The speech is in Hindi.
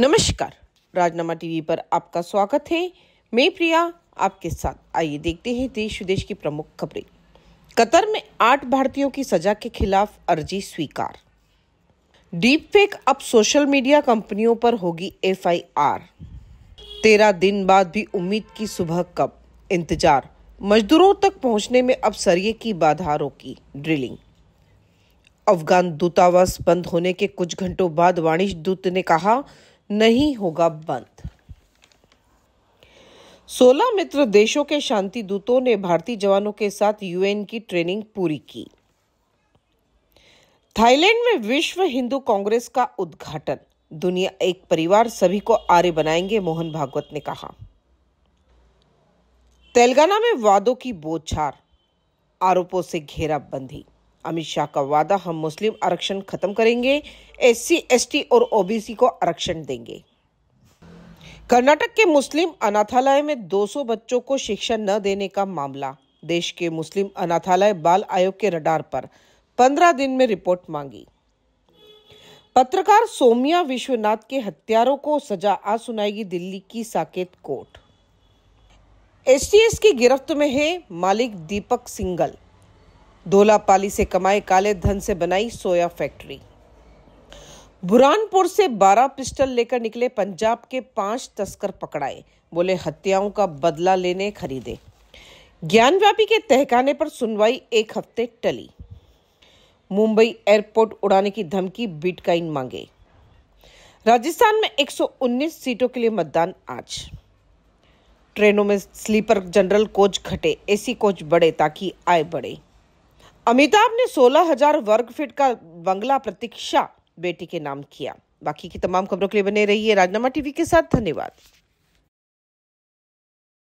नमस्कार राजनामा टीवी पर आपका स्वागत है मैं प्रिया आपके साथ आइए देखते हैं देश विदेश की प्रमुख खबरें कतर में आठ भारतीयों की सजा के खिलाफ अर्जी स्वीकार डीप फेक अब सोशल मीडिया कंपनियों पर होगी एफआईआर तेरह दिन बाद भी उम्मीद की सुबह कब इंतजार मजदूरों तक पहुंचने में अब सरिये की बाधा रोकी ड्रिलिंग अफगान दूतावास बंद होने के कुछ घंटों बाद वाणिज्य दूत ने कहा नहीं होगा बंद सोलह मित्र देशों के शांति दूतों ने भारतीय जवानों के साथ यूएन की ट्रेनिंग पूरी की थाईलैंड में विश्व हिंदू कांग्रेस का उद्घाटन दुनिया एक परिवार सभी को आर्य बनाएंगे मोहन भागवत ने कहा तेलंगाना में वादों की बोछार आरोपों से घेराबंदी अमित शाह का वादा हम मुस्लिम आरक्षण खत्म करेंगे एससी एसटी और ओबीसी को आरक्षण देंगे कर्नाटक के मुस्लिम अनाथालय में 200 बच्चों को शिक्षा न देने का मामला देश के मुस्लिम अनाथालय बाल आयोग के रडार पर 15 दिन में रिपोर्ट मांगी पत्रकार सोमिया विश्वनाथ के हत्यारों को सजा आज सुनाएगी दिल्ली की साकेत कोर्ट एस की गिरफ्त में है मालिक दीपक सिंगल धोला पाली से कमाए काले धन से बनाई सोया फैक्ट्री बुरानपुर से 12 पिस्टल लेकर निकले पंजाब के पांच तस्कर पकड़ाए बोले हत्याओं का बदला लेने खरीदे ज्ञान व्यापी के तहकाने पर सुनवाई एक हफ्ते टली मुंबई एयरपोर्ट उड़ाने की धमकी बिटकॉइन मांगे राजस्थान में 119 सीटों के लिए मतदान आज ट्रेनों में स्लीपर जनरल कोच घटे एसी कोच बढ़े ताकि आय बढ़े अमिताभ ने सोलह हजार वर्ग फीट का बंगला प्रतीक्षा बेटी के नाम किया बाकी की तमाम खबरों के लिए बने रहिए राजनामा टीवी के साथ धन्यवाद